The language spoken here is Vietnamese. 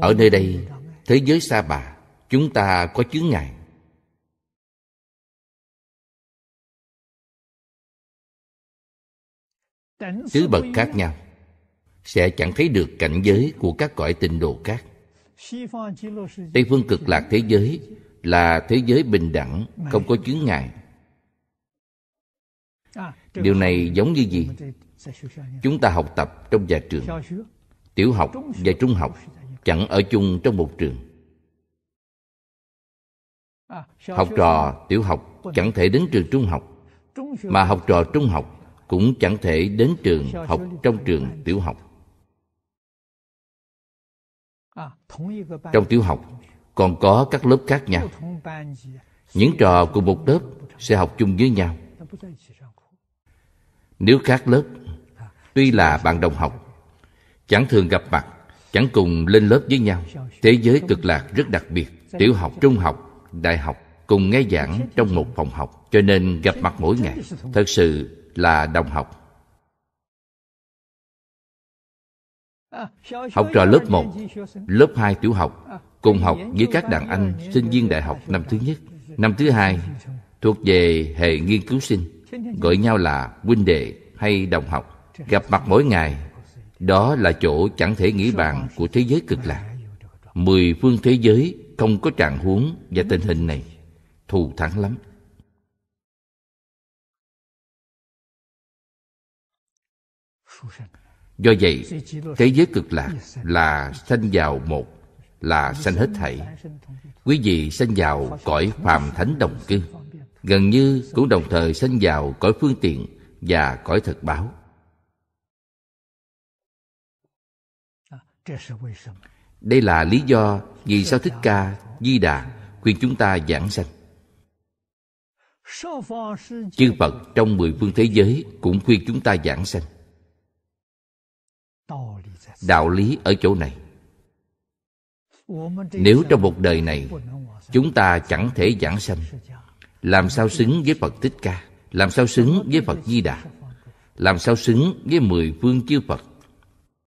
ở nơi đây thế giới sa bà chúng ta có chướng ngại tứ bậc khác nhau sẽ chẳng thấy được cảnh giới của các cõi tịnh độ khác tây phương cực lạc thế giới là thế giới bình đẳng không có chướng ngại điều này giống như gì chúng ta học tập trong nhà trường tiểu học và trung học chẳng ở chung trong một trường học trò tiểu học chẳng thể đến trường trung học mà học trò trung học cũng chẳng thể đến trường học trong trường tiểu học trong tiểu học còn có các lớp khác nhau những trò cùng một lớp sẽ học chung với nhau nếu khác lớp tuy là bạn đồng học chẳng thường gặp mặt chẳng cùng lên lớp với nhau thế giới cực lạc rất đặc biệt tiểu học trung học đại học cùng nghe giảng trong một phòng học cho nên gặp mặt mỗi ngày thật sự là đồng học học trò lớp 1, lớp 2 tiểu học cùng học với các đàn anh sinh viên đại học năm thứ nhất năm thứ hai thuộc về hệ nghiên cứu sinh gọi nhau là huynh đệ hay đồng học gặp mặt mỗi ngày đó là chỗ chẳng thể nghĩ bàn của thế giới cực lạc Mười phương thế giới không có trạng huống và tình hình này Thù thắng lắm Do vậy, thế giới cực lạc là sanh vào một, là sanh hết thảy. Quý vị sanh vào cõi phàm thánh đồng cư, gần như cũng đồng thời sanh vào cõi phương tiện và cõi thật báo. Đây là lý do vì sao Thích Ca, Di Đà khuyên chúng ta giảng sanh. Chư Phật trong mười phương thế giới cũng khuyên chúng ta giảng sanh. Đạo lý ở chỗ này. Nếu trong một đời này chúng ta chẳng thể giảng sanh, làm sao xứng với Phật Thích Ca, làm sao xứng với Phật Di Đà, làm sao xứng với mười phương chư Phật,